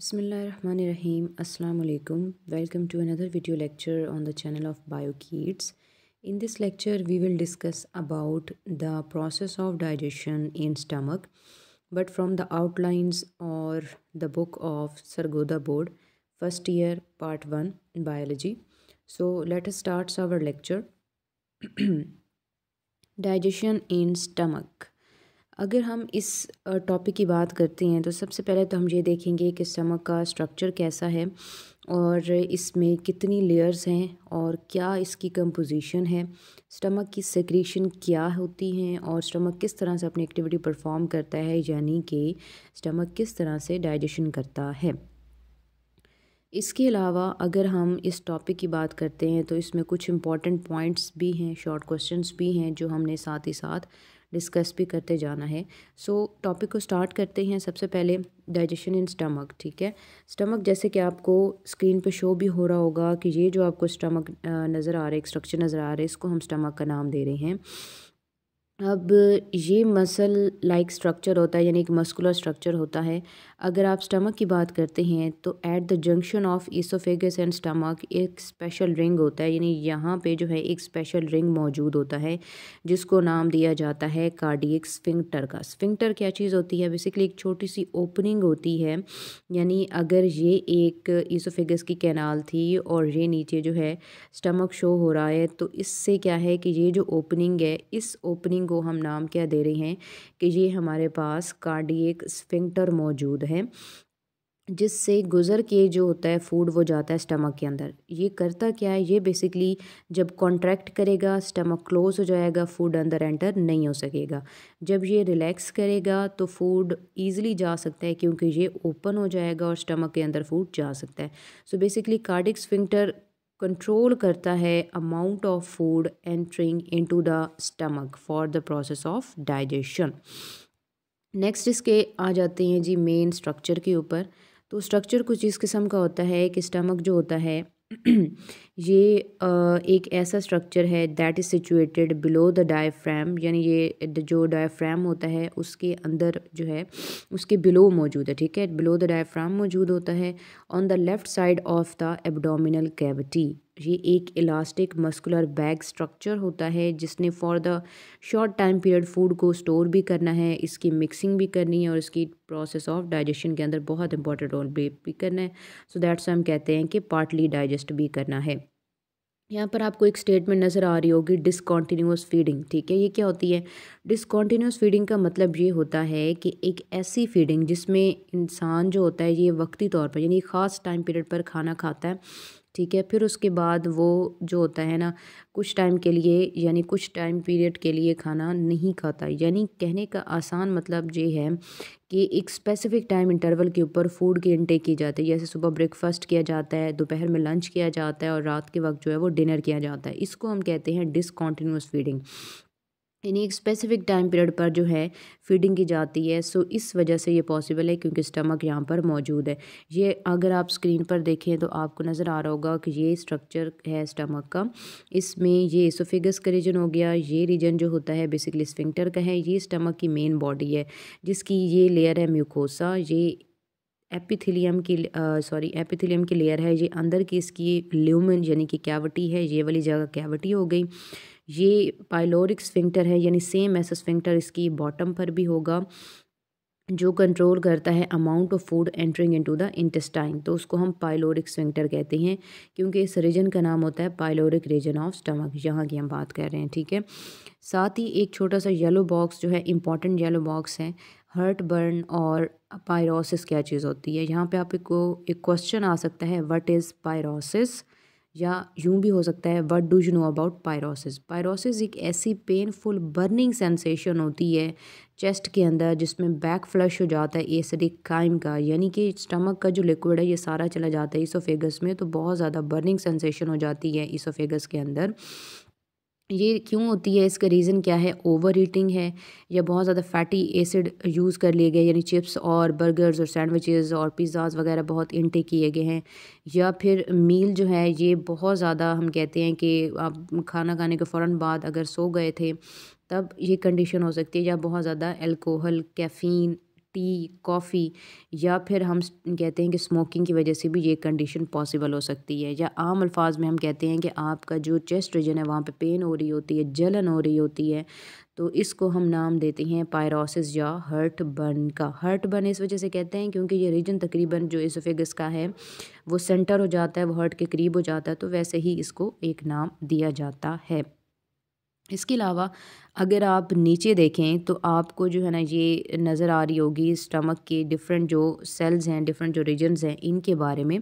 Bismillahirrahmanirrahim. Assalamu alaikum. Welcome to another video lecture on the channel of BioKids. In this lecture, we will discuss about the process of digestion in stomach, but from the outlines or the book of Sargoda Board, first year, part 1, biology. So let us start our lecture. digestion in stomach. अगर हम इस topic की बात करते हैं तो सबसे पहले तो हम ये देखेंगे कि स्टमक का स्ट्रक्चर कैसा है और इसमें कितनी लेयर्स हैं और क्या इसकी कंपोजिशन है स्टमक की सेक्रीशन क्या होती हैं और स्टमक किस तरह से अपनी एक्टिविटी परफॉर्म करता है यानी कि स्टमक किस तरह से डाइजेशन करता है इसके अलावा अगर हम इस टॉपिक की बात करते हैं तो इसमें कुछ इम्पॉर्टेंट पॉइंट्स भी हैं शॉर्ट क्वेश्चंस भी हैं जो हमने साथ ही साथ डिस्कस भी करते जाना है सो so, टॉपिक को स्टार्ट करते हैं सबसे पहले डाइजेशन इन स्टमक ठीक है स्टमक जैसे कि आपको स्क्रीन पे शो भी हो रहा होगा कि ये जो आपको स्टमक नज़र आ रहा है स्ट्रक्चर नज़र आ रहा है इसको हम स्टमक का नाम दे रहे हैं अब ये मसल लाइक स्ट्रक्चर होता है यानी एक मस्कुलर स्ट्रक्चर होता है अगर आप स्टमक की बात करते हैं तो at the junction of oesophagus and stomach एक स्पेशल रिंग होता है यानी यहाँ पे जो है एक स्पेशल रिंग मौजूद होता है जिसको नाम दिया जाता है कार्डियक स्फिंक्टर का स्फिंक्टर क्या चीज़ होती है बेसिकली एक छोटी सी ओपनिंग होती है यानी अगर ये एक ईसोफेगस की कैनाल थी और ये नीचे जो है स्टमक शो हो रहा है तो इससे क्या है कि ये जो ओपनिंग है इस ओपनिंग को हम नाम क्या दे रहे हैं कि ये हमारे पास कार्डियक स्फिंक्टर मौजूद है जिससे गुज़र के जो होता है फूड वो जाता है स्टमक के अंदर ये करता क्या है ये बेसिकली जब कॉन्ट्रैक्ट करेगा स्टमक क्लोज हो जाएगा फूड अंदर एंटर नहीं हो सकेगा जब ये रिलैक्स करेगा तो फूड ईजिली जा सकता है क्योंकि ये ओपन हो जाएगा और स्टमक के अंदर फूड जा सकता है so basically cardiac sphincter control karta hai amount of food entering into the stomach for the process of digestion next इसके आ जाते हैं जी मेन स्ट्रक्चर के ऊपर तो स्ट्रक्चर कुछ इस किस्म का होता है कि स्टमक जो होता है ये एक ऐसा स्ट्रक्चर है that is situated below the diaphragm यानी ये जो डायफ्राम होता है उसके अंदर जो है उसके बिलो मौजूद है ठीक है बिलो द डायफ्राम मौजूद होता है on the left side of the abdominal cavity ये एक इलास्टिक मस्कुलर बैग स्ट्रक्चर होता है जिसने for the short time period food को स्टोर भी करना है इसकी मिक्सिंग भी करनी है और इसकी प्रोसेस ऑफ डाइजेशन के अंदर बहुत इंपॉर्टेंट रोल प्ले भी करना है सो दैट्स हम कहते हैं कि पार्टली डाइजेस्ट भी करना है यहाँ पर आपको एक स्टेटमेंट नज़र आ रही होगी डिसकॉन्टीन्यूस फीडिंग ठीक है ये क्या होती है डिसकॉन्टीन्यूस फीडिंग का मतलब ये होता है कि एक ऐसी फीडिंग जिसमें इंसान जो होता है ये वक्ती तौर पर यानी ख़ास टाइम पीरियड पर खाना खाता है ठीक है फिर उसके बाद वो जो होता है ना कुछ टाइम के लिए यानी कुछ टाइम पीरियड के लिए खाना नहीं खाता यानी कहने का आसान मतलब ये है कि एक स्पेसिफ़िक टाइम इंटरवल के ऊपर फूड के इंटेक किए जाते हैं जैसे सुबह ब्रेकफास्ट किया जाता है दोपहर में लंच किया जाता है और रात के वक्त जो है वो डिनर किया जाता है इसको हम कहते हैं डिसकॉन्टीन्यूस फीडिंग यानी एक स्पेसिफिक टाइम पीरियड पर जो है फीडिंग की जाती है सो इस वजह से ये पॉसिबल है क्योंकि स्टमक यहाँ पर मौजूद है ये अगर आप स्क्रीन पर देखें तो आपको नज़र आ रहा होगा कि ये स्ट्रक्चर है स्टमक का इसमें ये इसोफिगस का रीजन हो गया ये रीजन जो होता है बेसिकली स्फिंक्टर का है ये स्टमक की मेन बॉडी है जिसकी ये लेयर है म्यूकोसा ये एपिथिलियम की सॉरी एपिथिलियम की लेयर है ये अंदर की इसकी ल्यूमन यानी कि कैविटी है ये वाली जगह कैविटी हो गई ये पाइलोरिक स्फिंक्टर है यानी सेम ऐसा स्फिंक्टर इसकी बॉटम पर भी होगा जो कंट्रोल करता है amount of food entering into the intestine तो उसको हम पाइलोरिक स्विंक्टर कहते हैं क्योंकि इस रीजन का नाम होता है पाइलोरिक रीजन ऑफ स्टमक यहाँ की हम बात कर रहे हैं ठीक है साथ ही एक छोटा सा येलो बॉक्स जो है इंपॉर्टेंट येलो बॉक्स है हर्ट बर्न और पायरोसिस क्या चीज़ होती है यहाँ पे आपको एक क्वेश्चन आ सकता है व्हाट इज़ पायरोसिस या यूं भी हो सकता है what do you know about pyrosis pyrosis एक ऐसी पेनफुल बर्निंग सेंसेशन होती है चेस्ट के अंदर जिसमें बैक फ्लश हो जाता है एसिडिक काइम का यानी कि स्टमक का जो लिक्विड है ये सारा चला जाता है इसोफेगस में तो बहुत ज़्यादा बर्निंग सेंसेशन हो जाती है इसोफेगस के अंदर ये क्यों होती है इसका रीज़न क्या है ओवर ईटिंग है या बहुत ज़्यादा फैटी एसिड यूज़ कर लिए गए यानी चिप्स और बर्गर्स और सैंडविचेस और पिज़्ज़ाज वगैरह बहुत इंटेक किए गए हैं या फिर मील जो है ये बहुत ज़्यादा हम कहते हैं कि आप खाना खाने के फ़ौर बाद अगर सो गए थे तब ये कंडीशन हो सकती है या बहुत ज़्यादा एल्कोहल कैफ़ीन टी कॉफ़ी या फिर हम कहते हैं कि स्मोकिंग की वजह से भी ये कंडीशन पॉसिबल हो सकती है या आम अल्फाज में हम कहते हैं कि आपका जो चेस्ट रीजन है वहाँ पे पेन हो रही होती है जलन हो रही होती है तो इसको हम नाम देते हैं पायरोसिस या हर्ट बर्न का हर्ट बर्न इस वजह से कहते हैं क्योंकि ये रीजन तकरीबन जो इसफेगस का है वो सेंटर हो जाता है वो हर्ट के करीब हो जाता है तो वैसे ही इसको एक नाम दिया जाता है इसके अलावा अगर आप नीचे देखें तो आपको जो है ना ये नज़र आ रही होगी स्टमक के डिफरेंट जो सेल्स हैं डिफरेंट जो रीजन्स हैं इनके बारे में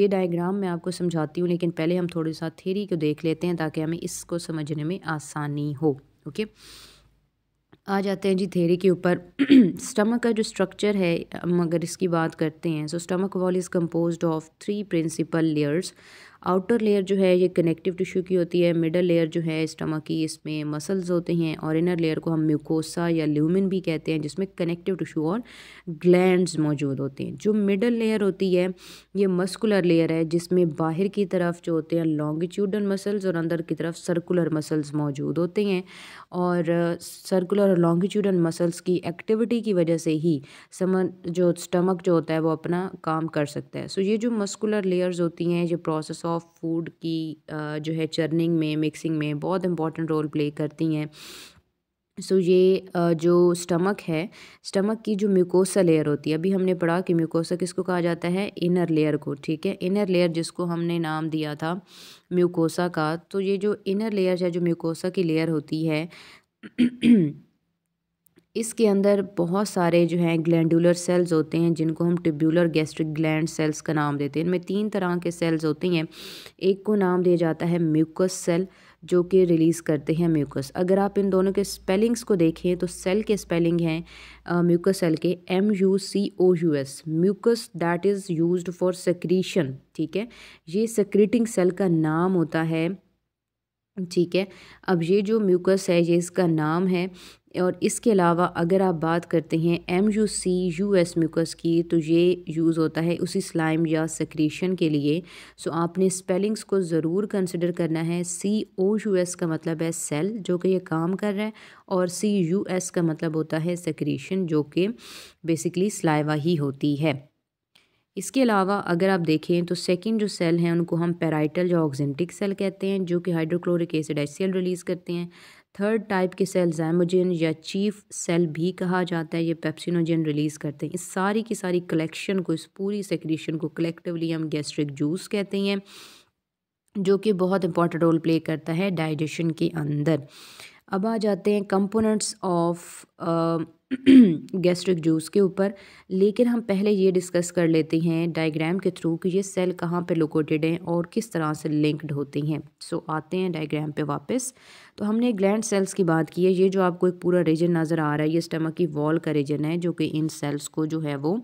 ये डायग्राम मैं आपको समझाती हूँ लेकिन पहले हम थोड़ी सा थेरी को देख लेते हैं ताकि हमें इसको समझने में आसानी हो ओके आ जाते हैं जी थेरी के ऊपर स्टमक का जो स्ट्रक्चर है हम अगर इसकी बात करते हैं so stomach wall is compose of three principal layers outer layer जो है ये कनेक्टिव टिश्यू की होती है मिडल लेयर जो है स्टमक की इसमें मसल्स होते हैं और इनर लेयर को हम म्यूकोसा या ल्यूमिन भी कहते हैं जिसमें कनेक्टिव टिश्यू और ग्लैंड्स मौजूद होते हैं जो मिडल लेयर होती है ये मस्कुलर लेयर है जिसमें बाहर की तरफ जो होते हैं लॉन्गिट्यूडन मसल्स और अंदर की तरफ सर्कुलर मसल्स मौजूद होते हैं और सर्कुलर और लॉन्गिट्यूडन मसल्स की एक्टिविटी की वजह से ही सम जो स्टमक जो होता है वो अपना काम कर सकता है सो so, ये जो मस्कुलर लेयर्स होती हैं ये प्रोसेस ऑफ फूड की जो है चर्निंग में मिक्सिंग में बहुत इंपॉर्टेंट रोल प्ले करती हैं सो so, ये जो स्टमक है स्टमक की जो म्यूकोसा लेयर होती है अभी हमने पढ़ा कि म्यूकोसा किसको कहा जाता है इनर लेयर को ठीक है इनर लेयर जिसको हमने नाम दिया था म्यूकोसा का तो ये जो इनर लेयर है जो म्यूकोसा की लेयर होती है इसके अंदर बहुत सारे जो हैं ग्लैंडुलर सेल्स होते हैं जिनको हम ट्यूबुलर गैस्ट्रिक ग्लैंड सेल्स का नाम देते हैं इनमें तीन तरह के सेल्स होते हैं एक को नाम दिया जाता है म्यूकस सेल जो कि रिलीज़ करते हैं म्यूकस अगर आप इन दोनों के स्पेलिंग्स को देखें तो सेल के स्पेलिंग हैं म्यूकस सेल के M U C O U S mucous that is used for secretion ठीक है ये सक्रीटिंग सेल का नाम होता है ठीक है अब ये जो म्यूकस है ये इसका नाम है और इसके अलावा अगर आप बात करते हैं M U C U S mucus की तो ये यूज़ होता है उसी स्लाइम या सक्रीशन के लिए सो आपने स्पेलिंग्स को ज़रूर कंसिडर करना है सी ओ यू एस का मतलब है सेल जो कि ये काम कर रहा है और सी यू एस का मतलब होता है सक्रीशन जो कि बेसिकली स्लाइवा ही होती है इसके अलावा अगर आप देखें तो सेकंड जो सेल हैं उनको हम पैराइटल या ऑक्जेंटिक सेल कहते हैं जो कि हाइड्रोक्लोरिक एसिड एच रिलीज़ करते हैं थर्ड टाइप के सेल जैमोजन या चीफ सेल भी कहा जाता है ये पेप्सिनोजन रिलीज़ करते हैं इस सारी की सारी कलेक्शन को इस पूरी सेक्रीशन को कलेक्टिवली हम गैस्ट्रिक जूस कहते हैं जो कि बहुत इंपॉर्टेंट रोल प्ले करता है डाइजेशन के अंदर अब आ जाते हैं कंपोनेंट्स ऑफ गैस्ट्रिक जूस के ऊपर लेकिन हम पहले ये डिस्कस कर लेते हैं डायग्राम के थ्रू कि ये सेल कहाँ पे लोकेटेड हैं और किस तरह से लिंक्ड होती हैं सो so, आते हैं डायग्राम पे वापस तो हमने ग्लैंड सेल्स की बात की है ये जो आपको एक पूरा रीजन नज़र आ रहा है ये स्टमक की वॉल का रीजन है जो कि इन सेल्स को जो है वो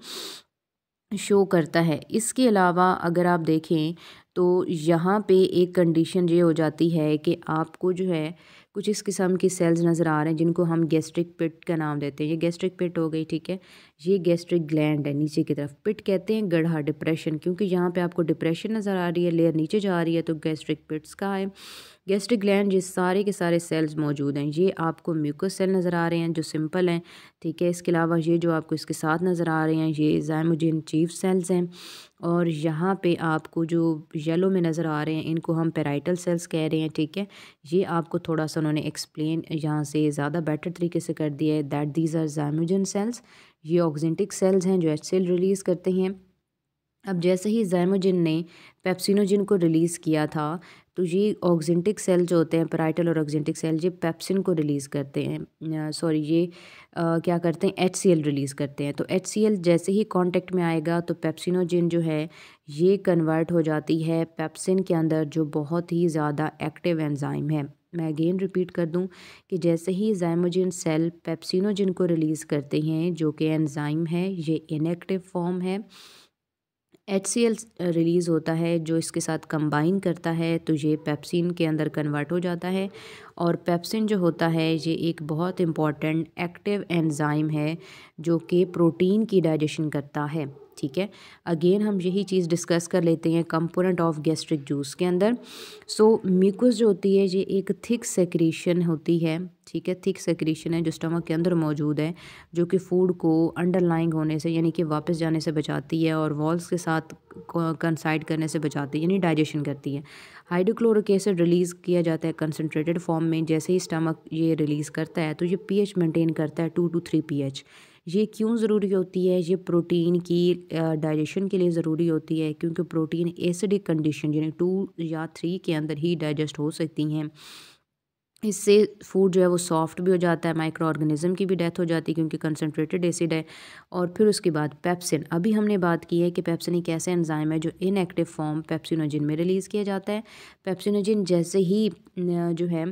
शो करता है इसके अलावा अगर आप देखें तो यहाँ पर एक कंडीशन ये हो जाती है कि आपको जो है कुछ इस किस्म की सेल्स नज़र आ रहे हैं जिनको हम गैस्ट्रिक पिट का नाम देते हैं ये गैस्ट्रिक पिट हो गई ठीक है ये गैस्ट्रिक ग्लैंड है नीचे की तरफ पिट कहते हैं गढ़ा डिप्रेशन क्योंकि यहाँ पे आपको डिप्रेशन नज़र आ रही है लेयर नीचे जा रही है तो गैस्ट्रिक पिट्स का है गैस्ट्रिक ग्लैंड ये सारे के सारे सेल्स मौजूद हैं ये आपको म्यूकस सेल नज़र आ रहे हैं जो सिंपल हैं ठीक है इसके अलावा ये जो आपको इसके साथ नज़र आ रहे हैं ये जैमोजिन चीफ सेल्स हैं और यहाँ पे आपको जो येलो में नज़र आ रहे हैं इनको हम पेराइटल सेल्स कह रहे हैं ठीक है ये आपको थोड़ा सा उन्होंने एक्सप्लेन यहाँ से ज़्यादा बेटर तरीके से कर दिया है that these are zymogen cells ये ऑक्जेंटिक सेल्स हैं जो एच सेल रिलीज़ करते हैं अब जैसे ही जैमोजिन ने पेप्सिनोजिन को रिलीज़ किया था तो ये ऑक्जेंटिक सेल जो होते हैं पराइटल और ऑक्जेंटिक सेल ये पेप्सिन को रिलीज़ करते हैं सॉरी ये आ, क्या करते हैं एच रिलीज़ करते हैं तो एच जैसे ही कांटेक्ट में आएगा तो पेप्सिनोजिन जो है ये कन्वर्ट हो जाती है पेप्सिन के अंदर जो बहुत ही ज़्यादा एक्टिव एंजाइम है मैं अगेन रिपीट कर दूं कि जैसे ही जैमोजिन सेल पेप्सिनोजिन को रिलीज़ करते हैं जो कि एंजाइम है ये इनएक्टिव फॉर्म है एच सी एल रिलीज़ होता है जो इसके साथ कंबाइन करता है तो ये पेप्सिन के अंदर कन्वर्ट हो जाता है और पेप्सिन जो होता है ये एक बहुत इम्पॉर्टेंट एक्टिव एंजाइम है जो कि प्रोटीन की डाइजेशन करता है ठीक है अगेन हम यही चीज़ डिस्कस कर लेते हैं कंपोनेंट ऑफ गैस्ट्रिक जूस के अंदर सो म्यूकस जो होती है ये एक थिक सेक्रीशन होती है ठीक है थिक सेक्रीशन है जो स्टमक के अंदर मौजूद है जो कि फूड को अंडरलाइंग होने से यानी कि वापस जाने से बचाती है और वॉल्स के साथ कंसाइड करने से बचाती है यानी डाइजेशन करती है हाइड्रोक्लोरिक एसिड रिलीज़ किया जाता है कंसनट्रेटेड फॉर्म में जैसे ही स्टमक ये रिलीज़ करता है तो ये एच मेंटेन करता है टू टू थ्री एच ये क्यों ज़रूरी होती है ये प्रोटीन की डाइजेशन के लिए ज़रूरी होती है क्योंकि प्रोटीन एसिडिक कंडीशन यानी टू या थ्री के अंदर ही डाइजेस्ट हो सकती हैं इससे फूड जो है वो सॉफ्ट भी हो जाता है माइक्रो ऑर्गेनिज्म की भी डेथ हो जाती है क्योंकि कंसनट्रेटेड एसिड है और फिर उसके बाद पेप्सिन अभी हमने बात की है कि पेप्सिन एक ऐसे एंजाइम है जो इनएक्टिव फॉर्म पेप्सिनोजिन में रिलीज़ किया जाता है पेप्सिनोजिन जैसे ही जो है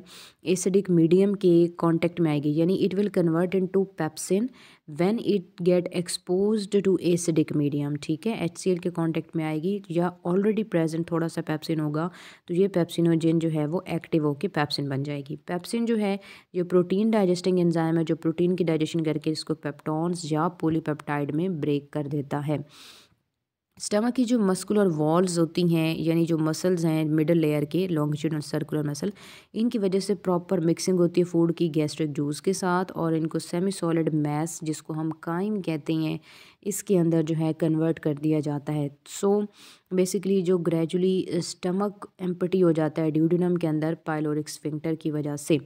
एसिडिक मीडियम के कॉन्टेक्ट में आएगी यानी it will convert into pepsin when it get exposed to acidic medium ठीक है एच के कांटेक्ट में आएगी या ऑलरेडी प्रेजेंट थोड़ा सा पैप्सिन होगा तो ये पैप्सिनोजिन जो है वो एक्टिव होकर पैप्सिन बन जाएगी पैप्सिन जो है जो प्रोटीन डाइजेस्टिंग एंजाइम है जो प्रोटीन की डाइजेशन करके इसको पेप्टॉन्स या पोलीपेप्टाइड में ब्रेक कर देता है स्टमक की जो मस्कुलर वॉल्स होती हैं यानी जो मसल्स हैं मिडल लेयर के लॉन्गिट्यूड और सर्कुलर मसल इनकी वजह से प्रॉपर मिक्सिंग होती है फूड की गैस्ट्रिक जूस के साथ और इनको सेमी सॉलिड मैस जिसको हम काइम कहते हैं इसके अंदर जो है कन्वर्ट कर दिया जाता है सो so, बेसिकली जो ग्रेजुअली स्टमक एम्पटी हो जाता है ड्यूडिनम के अंदर पाइलोरिक स्फिंक्टर की वजह से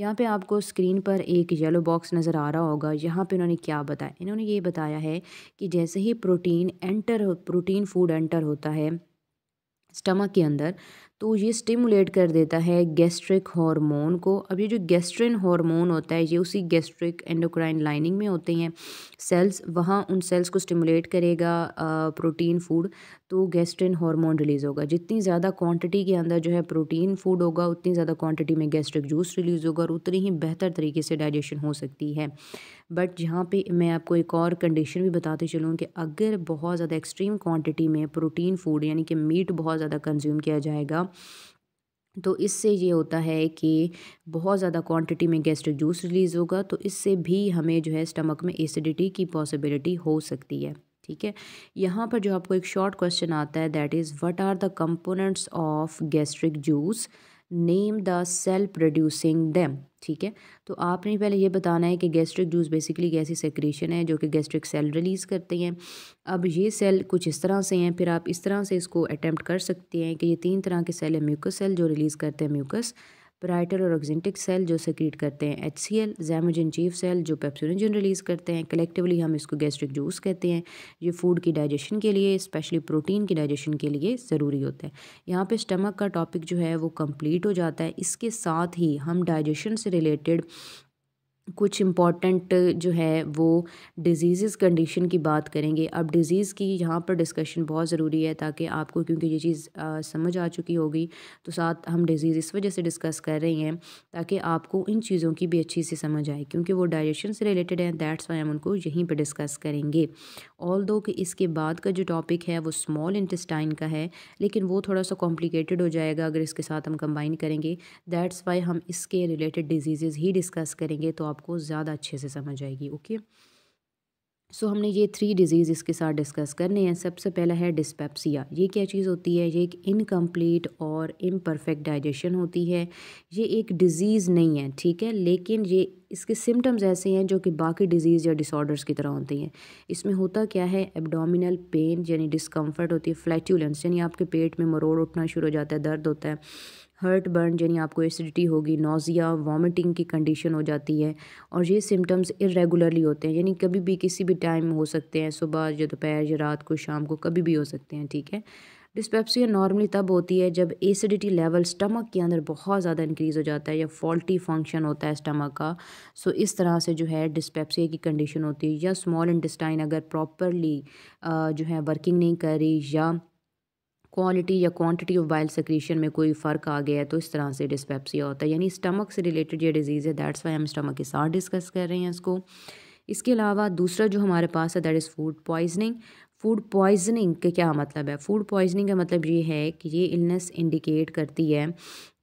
यहाँ पे आपको स्क्रीन पर एक येलो बॉक्स नज़र आ रहा होगा यहाँ पे इन्होंने क्या बताया इन्होंने ये बताया है कि जैसे ही protein enter protein food enter होता है स्टमक के अंदर तो ये स्टिमुलेट कर देता है गैस्ट्रिक हार्मोन को अब ये जो गैस्ट्रिन हार्मोन होता है ये उसी गैस्ट्रिक एंडोक्राइन लाइनिंग में होते हैं सेल्स वहाँ उन सेल्स को स्टिमुलेट करेगा प्रोटीन फूड तो गैस्ट्रिन हार्मोन रिलीज़ होगा जितनी ज़्यादा क्वांटिटी के अंदर जो है प्रोटीन फूड होगा उतनी ज़्यादा क्वांटिटी में गैस्ट्रिक जूस रिलीज़ होगा और उतनी ही बेहतर तरीके से डाइजेशन हो सकती है बट यहाँ पे मैं आपको एक और कंडीशन भी बताते चलूँ कि अगर बहुत ज़्यादा एक्सट्रीम क्वान्टिटी में प्रोटीन फूड यानी कि मीट बहुत ज़्यादा कंज्यूम किया जाएगा तो इससे ये होता है कि बहुत ज़्यादा क्वांटिटी में गैस्ट्रिक जूस रिलीज़ होगा तो इससे भी हमें जो है स्टमक में एसिडिटी की पॉसिबिलिटी हो सकती है ठीक है यहाँ पर जो आपको एक शॉर्ट क्वेश्चन आता है that is what are the components of gastric juice name the cell producing them ठीक है तो आपने पहले ये बताना है कि गैस्ट्रिक जूस बेसिकली एक ऐसी सेक्रेशन है जो कि गैस्ट्रिक सेल रिलीज़ करते हैं अब ये सेल कुछ इस तरह से हैं फिर आप इस तरह से इसको अटैम्प्ट कर सकते हैं कि ये तीन तरह के सेल है म्यूकस सेल जो रिलीज़ करते हैं म्यूकस पराइटल और ऑक्जेंटिक सेल जो सेक्रीट करते हैं H C L zymogen chief cell जो पेप्सोरेंजन रिलीज़ करते हैं कलेक्टिवली हम इसको गैस्ट्रिक जूस कहते हैं ये फूड की डाइजेशन के लिए स्पेशली प्रोटीन की डाइजेशन के लिए ज़रूरी होता है यहाँ पे स्टमक का टॉपिक जो है वो कंप्लीट हो जाता है इसके साथ ही हम डाइजेशन से रिलेटेड कुछ इम्पॉर्टेंट जो है वो डिजीज़ कंडीशन की बात करेंगे अब डिज़ीज़ की यहाँ पर डिस्कशन बहुत ज़रूरी है ताकि आपको क्योंकि ये चीज़ समझ आ चुकी होगी तो साथ हम डिज़ीज़ इस वजह से डिस्कस कर रहे हैं ताकि आपको इन चीज़ों की भी अच्छी से समझ आए क्योंकि वो डाइजेशन से रिलेटेड हैं दैट्स वाई हम उनको यहीं पर डिस्कस करेंगे ऑल दो कि इसके बाद का जो टॉपिक है वो स्मॉल इंटेस्टाइन का है लेकिन वो थोड़ा सा कॉम्प्लिकेटेड हो जाएगा अगर इसके साथ हम कंबाइन करेंगे दैट्स वाई हम इसके रिलेटेड डिजीज़ ही डिस्कस करेंगे तो आपको ज़्यादा अच्छे से समझ आएगी ओके सो so, हमने ये थ्री डिजीज़ इसके साथ डिस्कस करने हैं सबसे पहला है डिस्पेप्सिया ये क्या चीज़ होती है ये एक इनकम्प्लीट और इम्परफेक्ट डाइजेशन होती है ये एक डिज़ीज़ नहीं है ठीक है लेकिन ये इसके सिम्टम्स ऐसे हैं जो कि बाकी डिजीज़ या डिसऑर्डर्स की तरह होती हैं इसमें होता क्या है एबडामिनल पेन यानी डिस्कम्फर्ट होती है फ्लैटुलेंस यानी आपके पेट में मरोड़ उठना शुरू हो जाता है दर्द होता है हर्ट बर्न यानी आपको एसिडिटी होगी नोज़िया वॉमिटिंग की कंडीशन हो जाती है और ये सिम्टम्स इरेगुलरली होते हैं यानी कभी भी किसी भी टाइम हो सकते हैं सुबह या दोपहर या रात को शाम को कभी भी हो सकते हैं ठीक है डिस्पेप्सिया नॉर्मली तब होती है जब एसिडिटी लेवल स्टमक के अंदर बहुत ज़्यादा इंक्रीज़ हो जाता है या फॉल्टी फंक्शन होता है स्टमक का सो इस तरह से जो है डिस्पेप्सिया की कंडीशन होती है या स्मॉल इंटेस्टाइन अगर प्रॉपरली जो है वर्किंग नहीं कर रही या क्वालिटी या क्वांटिटी ऑफ बाइल सक्रीशन में कोई फ़र्क आ गया है तो इस तरह से डिस्पेप्सिया होता है यानी स्टमक से रिलेटेड ये डिजीज़ है दैट्स वाई हम स्टमक के साथ डिस्कस कर रहे हैं इसको इसके अलावा दूसरा जो हमारे पास है that is food poisoning food poisoning का क्या मतलब है फूड पॉइजनिंग का मतलब ये है कि ये इलनेस इंडिकेट करती है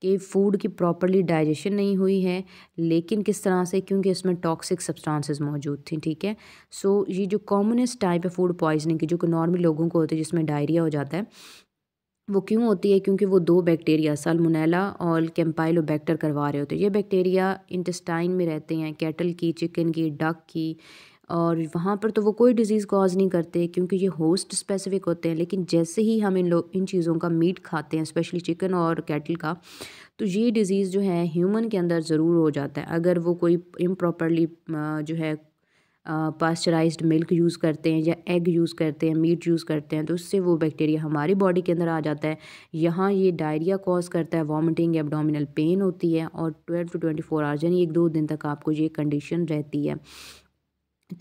कि फूड की प्रॉपरली डाइजेशन नहीं हुई है लेकिन किस तरह से क्योंकि इसमें टॉक्सिक सब्सटेंसेस मौजूद थी ठीक है सो so, ये जो कॉमनेस्ट टाइप है फूड पॉइजनिंग की जो कि नॉर्मल लोगों को होती है जिसमें डायरिया हो जाता है वो क्यों होती है क्योंकि वो दो बैक्टीरिया सालमोनेला और कैम्पाइलोबैक्टर करवा रहे होते हैं ये बैक्टीरिया इंटेस्टाइन में रहते हैं कैटल की चिकन की डक की और वहाँ पर तो वो कोई डिज़ीज़ कॉज नहीं करते क्योंकि ये होस्ट स्पेसिफिक होते हैं लेकिन जैसे ही हम इन लोग इन चीज़ों का मीट खाते हैं स्पेशली चिकन और कैटल का तो ये डिज़ीज़ जो है ह्यूमन के अंदर ज़रूर हो जाता है अगर वो कोई इम्प्रॉपरली जो है पास्चराइज्ड मिल्क यूज़ करते हैं या एग यूज़ करते हैं मीट यूज़ करते हैं तो उससे वो बैक्टीरिया हमारी बॉडी के अंदर आ जाता है यहाँ ये डायरिया कॉज करता है वॉमिटिंग एबडोमिनल पेन होती है और twelve to twenty four hours यानी एक दो दिन तक आपको ये कंडीशन रहती है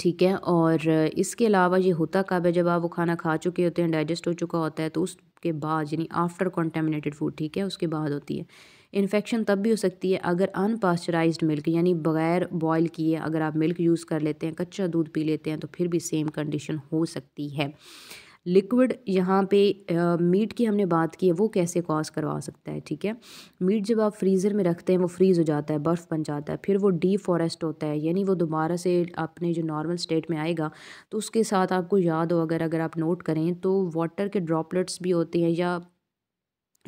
ठीक है और इसके अलावा ये होता कब है जब आप वो खाना खा चुके होते हैं डाइजेस्ट हो चुका होता है तो उसके बाद यानी आफ्टर कॉन्टेमिनेटेड फूड ठीक है उसके बाद होती है इन्फेक्शन तब भी हो सकती है अगर अनपास्चराइज्ड मिल्क यानी बगैर बॉयल किए अगर आप मिल्क यूज़ कर लेते हैं कच्चा दूध पी लेते हैं तो फिर भी सेम कंडीशन हो सकती है लिक्विड यहाँ पे मीट की हमने बात की है वो कैसे कॉज करवा सकता है ठीक है मीट जब आप फ्रीज़र में रखते हैं वो फ्रीज़ हो जाता है बर्फ़ बन जाता है फिर वो डीफॉरेस्ट होता है यानी वो दोबारा से अपने जो नॉर्मल स्टेट में आएगा तो उसके साथ आपको याद हो अगर अगर आप नोट करें तो वाटर के ड्रॉपलेट्स भी होते हैं या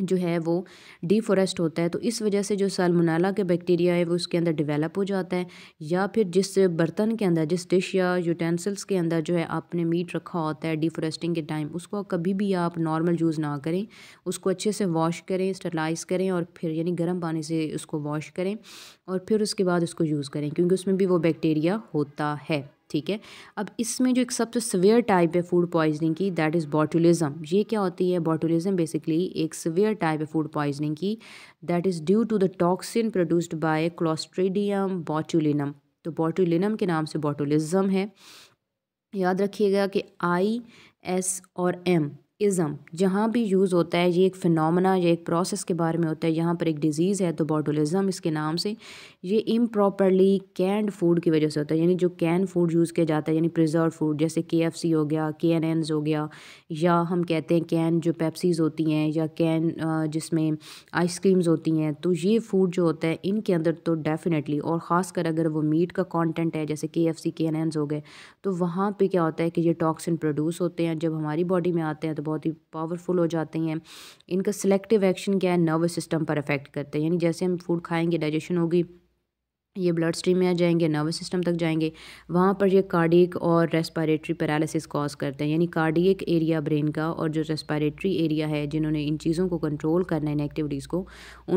जो है वो डिफॉरेस्ट होता है तो इस वजह से जो सालमोनाला के बैक्टीरिया है वो उसके अंदर डेवलप हो जाता है या फिर जिस बर्तन के अंदर जिस डिश या यूटेंसिल्स के अंदर जो है आपने मीट रखा होता है डिफॉरेस्टिंग के टाइम उसको कभी भी आप नॉर्मल यूज़ ना करें उसको अच्छे से वॉश करें स्टरलाइज करें और फिर यानी गर्म पानी से उसको वॉश करें और फिर उसके बाद उसको यूज़ करें क्योंकि उसमें भी वो बैक्टीरिया होता है ठीक है अब इसमें जो एक सबसे सवेयर टाइप है फूड पॉइजनिंग की दैट इज़ बॉटुलिज्म ये क्या होती है बॉटुलिज्म बेसिकली एक सवियर टाइप है फूड पॉइजनिंग की that is due to the toxin produced by Clostridium botulinum तो बॉटुलिनम के नाम से बॉटुलिज्म है याद रखिएगा कि आई एस और एम इज़म जहाँ भी यूज़ होता है ये एक फिनमिना या एक प्रोसेस के बारे में होता है यहाँ पर एक डिज़ीज़ है तो बॉटोलिज़म इसके नाम से ये इम्प्रॉपरली कैंड फूड की वजह से होता है यानी जो कैन फूड यूज़ किया जाता है यानी प्रिजर्व फूड जैसे के एफ सी हो गया के एन एन हो गया या हम कहते हैं कैन जो पेप्सीज होती हैं या कैन जिसमें आइसक्रीम्स होती हैं तो ये फूड जो होता है इनके अंदर तो डेफ़िनेटली और ख़ासकर अगर वो मीट का कॉन्टेंट है जैसे के एफ सी के एन एन हो गए तो वहाँ पर क्या होता है कि ये टॉक्सिन प्रोड्यूस होते हैं जब हमारी बॉडी में आते हैं तो बहुत ही पावरफुल हो जाते हैं इनका सिलेक्टिव एक्शन क्या है नर्वस सिस्टम पर अफेक्ट करते हैं यानी जैसे हम फूड खाएंगे डाइजेशन होगी ये ब्लड स्ट्रीम में आ जाएंगे नर्वस सिस्टम तक जाएंगे वहाँ पर ये कार्डिक और रेस्पायरेटरी पैरालिसिस कॉज करते हैं यानी कार्डिक एरिया ब्रेन का और जो रेस्पायरेटरी एरिया है जिन्होंने इन चीज़ों को कंट्रोल करना है इन एक्टिविटीज़ को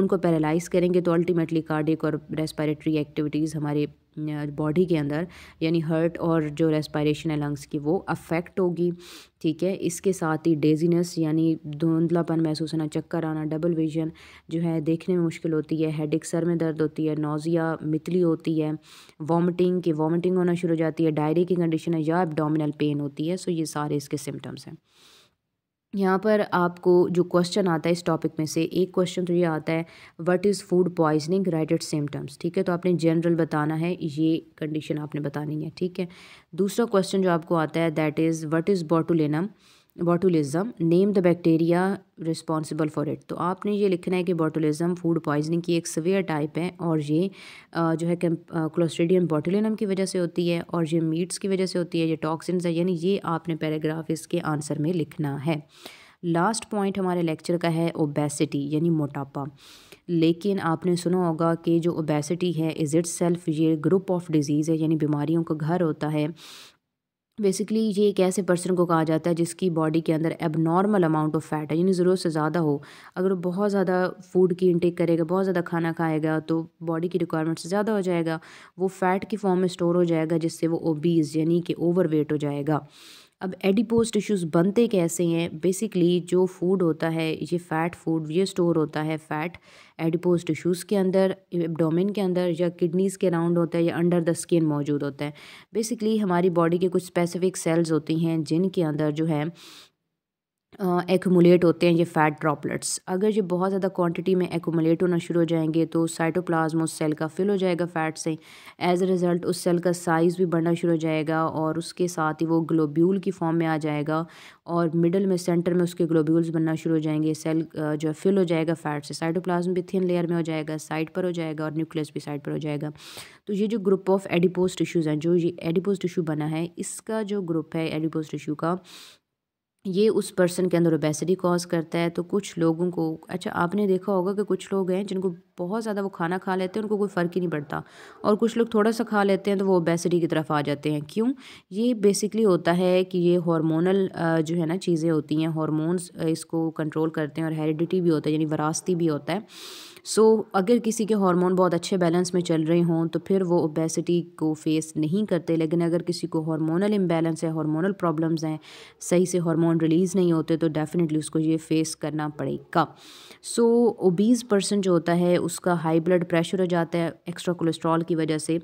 उनको पैरालाइज करेंगे तो अल्टीमेटली कार्डिक और रेस्पायरेटरी एक्टिविटीज़ हमारे बॉडी के अंदर यानी हर्ट और जो रेस्पायरेशन है लंग्स की वो अफेक्ट होगी ठीक है इसके साथ ही डेजीनेस यानी धुंधलापन महसूस होना चक्कर आना डबल विजन जो है देखने में मुश्किल होती है एक सर में दर्द होती है नोज़िया मितली होती है वॉमिटिंग की वॉमिटिंग होना शुरू हो जाती है डायरी की कंडीशन है या एबडोमिनल पेन होती है सो ये सारे इसके सिम्टम्स हैं यहाँ पर आपको जो क्वेश्चन आता है इस टॉपिक में से एक क्वेश्चन तो ये आता है what is food poisoning write at symptoms ठीक है तो आपने जनरल बताना है ये कंडीशन आपने बतानी है ठीक है दूसरा क्वेश्चन जो आपको आता है that is what is botulinum botulism name the bacteria responsible for it तो आपने ये लिखना है कि बॉटुलिज़म फूड पॉइजनिंग की एक सवेयर टाइप है और ये जो है क्लोस्ट्रीडियम बॉटुलिनम की वजह से होती है और ये मीट्स की वजह से होती है ये टॉक्सिन है यानी ये आपने पैराग्राफ इसके आंसर में लिखना है लास्ट पॉइंट हमारे लेक्चर का है ओबेसिटी यानी मोटापा लेकिन आपने सुना होगा कि जो ओबेसिटी है इज़ इट सेल्फ ये ग्रुप ऑफ डिजीज़ है यानी बीमारियों का घर होता है बेसिकली ये एक ऐसे पर्सन को कहा जाता है जिसकी बॉडी के अंदर एबनॉर्मल अमाउंट ऑफ फैट है यानी ज़रूरत से ज़्यादा हो अगर वो बहुत ज़्यादा फूड की इंटेक करेगा बहुत ज़्यादा खाना खाएगा तो बॉडी की रिक्वायरमेंट से ज़्यादा हो जाएगा वो फैट की फॉर्म में स्टोर हो जाएगा जिससे वो ओबीज़ यानी कि ओवर वेट हो जाएगा अब एडिपोज टिश्यूज़ बनते कैसे हैं बेसिकली जो फूड होता है ये फ़ैट फूड ये स्टोर होता है फ़ैट एडिपोज टिश्यूज़ के अंदर एबडोमिन के अंदर या किडनीज़ के अराउंड होता है या अंडर द स्किन मौजूद होता है बेसिकली हमारी बॉडी के कुछ स्पेसिफिक सेल्स होती हैं जिनके अंदर जो है एकumuलेट होते हैं ये फ़ैट ड्रॉपलेट्स अगर ये बहुत ज़्यादा क्वांटिटी में एकumuलेट होना शुरू हो जाएंगे तो साइटोप्लाज्म उस सेल का फिल हो जाएगा फ़ैट से एज़ अ रिज़ल्ट उस सेल का साइज़ भी बढ़ना शुरू हो जाएगा और उसके साथ ही वो ग्लोब्यूल की फॉर्म में आ जाएगा और मिडल में सेंटर में उसके ग्लोब्यूल्स बनना शुरू हो जाएंगे सेल जो फिल हो जाएगा फ़ैट से साइटोप्लाज्म भी थिन लेयर में हो जाएगा साइड पर हो जाएगा और न्यूक्लियस भी साइड पर हो जाएगा तो ये जो ग्रुप ऑफ एडिपोज टिश्यूज़ हैं जो ये एडिपोज टिश्यू बना है इसका जो ग्रुप है एडिपोज टिश्यू का ये उस पर्सन के अंदर ओबेसिटी कॉज करता है तो कुछ लोगों को अच्छा आपने देखा होगा कि कुछ लोग हैं जिनको बहुत ज़्यादा वो खाना खा लेते हैं उनको कोई फ़र्क ही नहीं पड़ता और कुछ लोग थोड़ा सा खा लेते हैं तो वो ओबेसिटी की तरफ आ जाते हैं क्यों ये बेसिकली होता है कि ये हार्मोनल जो है ना चीज़ें होती हैं हॉर्मोन्स इसको कंट्रोल करते हैं और हेरिडिटी भी होता है यानी वरासती भी होता है सो so, अगर किसी के हार्मोन बहुत अच्छे बैलेंस में चल रहे हों तो फिर वो ओबेसिटी को फेस नहीं करते लेकिन अगर किसी को हार्मोनल इम्बेलेंस है हार्मोनल प्रॉब्लम्स हैं सही से हार्मोन हार्मोन रिलीज़ नहीं होते तो डेफ़िनेटली उसको ये फेस करना पड़ेगा सो ओबीज़ पर्सन जो होता है उसका हाई ब्लड प्रेशर हो जाता है एक्स्ट्रा कोलेस्ट्रॉल की वजह से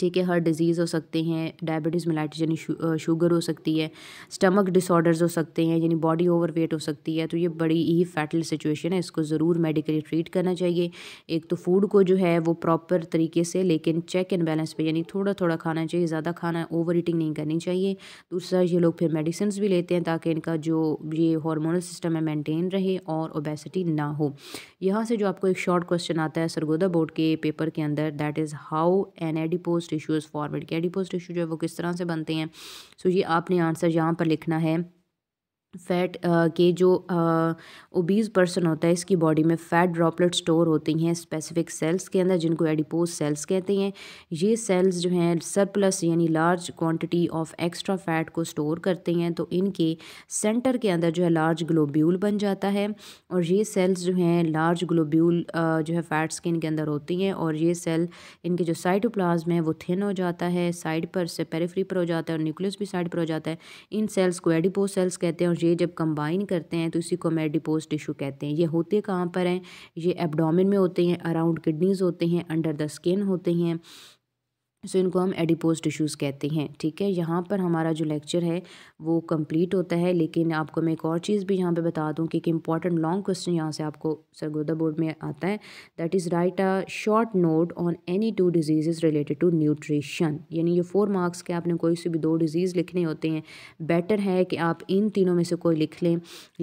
ठीक है हर डिज़ीज़ हो सकते हैं डायबिटीज़ मिलाइटिस यानी शुगर हो सकती है स्टमक डिसऑर्डर्स हो सकते हैं यानी बॉडी ओवरवेट हो सकती है तो ये बड़ी ही फैटल सिचुएशन है इसको ज़रूर मेडिकली ट्रीट करना चाहिए एक तो फूड को जो है वो प्रॉपर तरीके से लेकिन चेक एंड बैलेंस पे यानी थोड़ा थोड़ा खाना चाहिए ज़्यादा खाना ओवर ईटिंग नहीं करनी चाहिए दूसरा ये लोग फिर मेडिसिन भी लेते हैं ताकि इनका जो ये हॉर्मोनल सिस्टम है मैंटेन रहे और ओबेसिटी ना हो यहाँ से जो आपको एक शॉर्ट क्वेश्चन आता है सरगोदा बोर्ड के पेपर के अंदर that is how an adipo adipose tissues forward के एडिपोज टिश्यू जो है वो किस तरह से बनते हैं सो ये आपने आंसर यहाँ पर लिखना है फैट के जो ओबीज़ पर्सन होता है इसकी बॉडी में फ़ैट ड्रॉपलेट स्टोर होती हैं स्पेसिफिक सेल्स के अंदर जिनको एडिपोज सेल्स कहते हैं ये सेल्स जो हैं सरप्लस यानी large quantity of extra fat को स्टोर करते हैं तो इनके सेंटर के अंदर जो है लार्ज ग्लोब्यूल बन जाता है और ये सेल्स जो हैं लार्ज ग्लोब्यूल जो है फ़ैट्स के इनके अंदर होती हैं और ये सेल इनके जो साइटोप्लाज्म है वो थिन हो जाता है साइड पर से पेरीफ्री पर हो जाता है और न्यूक्लियस भी साइड पर हो जाता है इन सेल्स को एडिपोज सेल्स कहते हैं और ये जब कंबाइन करते हैं तो इसी को मेडिपोज टिश्यू कहते हैं ये होते कहाँ पर हैं ये एबडोमिन में होते हैं अराउंड किडनीज़ होते हैं अंडर द स्किन होते हैं सो इनको हम एडिपोज टिश्यूज़ कहते हैं ठीक है यहाँ पर हमारा जो लेक्चर है वो कंप्लीट होता है लेकिन आपको मैं एक और चीज़ भी यहाँ पे बता दूँ कि एक इंपॉर्टेंट लॉन्ग क्वेश्चन यहाँ से आपको सरगोदा बोर्ड में आता है that is write a short note on any two disease related to nutrition यानी ये फोर मार्क्स के आपने कोई से भी दो डिज़ीज़ लिखने होते हैं बेटर है कि आप इन तीनों में से कोई लिख लें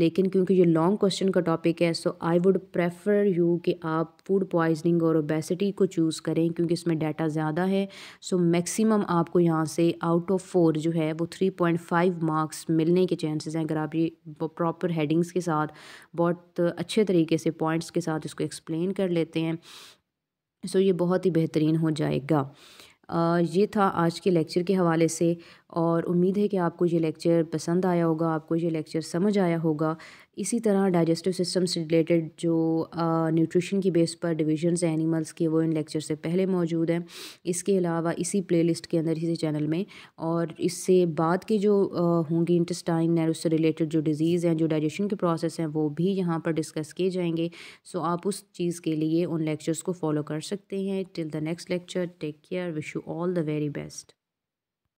लेकिन क्योंकि ये लॉन्ग क्वेश्चन का टॉपिक है so I would prefer you कि आप फूड पॉइजनिंग और ओबेसिटी को चूज़ करें क्योंकि इसमें डाटा ज़्यादा है सो मैक्सिमम आपको यहाँ से आउट ऑफ फोर जो है वो थ्री पॉइंट फाइव मार्क्स मिलने के चांसेस हैं अगर आप ये प्रॉपर हेडिंग्स के साथ बहुत अच्छे तरीके से पॉइंट्स के साथ इसको एक्सप्लेन कर लेते हैं सो so, ये बहुत ही बेहतरीन हो जाएगा आ, ये था आज के लेक्चर के हवाले से और उम्मीद है कि आपको ये लेक्चर पसंद आया होगा आपको ये लेक्चर समझ आया होगा इसी तरह डाइजेस्टिव सिस्टम से रिलेटेड जो न्यूट्रिशन की बेस पर डिविजन्स हैं एनिमल्स के वो इन लेक्चर से पहले मौजूद हैं इसके अलावा इसी प्लेलिस्ट के अंदर इसी चैनल में और इससे बाद के जो होंगी इंटेस्टाइन है उससे रिलेटेड जो डिज़ीज़ हैं जो डाइजेशन के प्रोसेस हैं वो भी यहाँ पर डिस्कस किए जाएंगे सो आप उस चीज़ के लिए उन लेक्चर्स को फॉलो कर सकते हैं till the next lecture take care wish you all the very best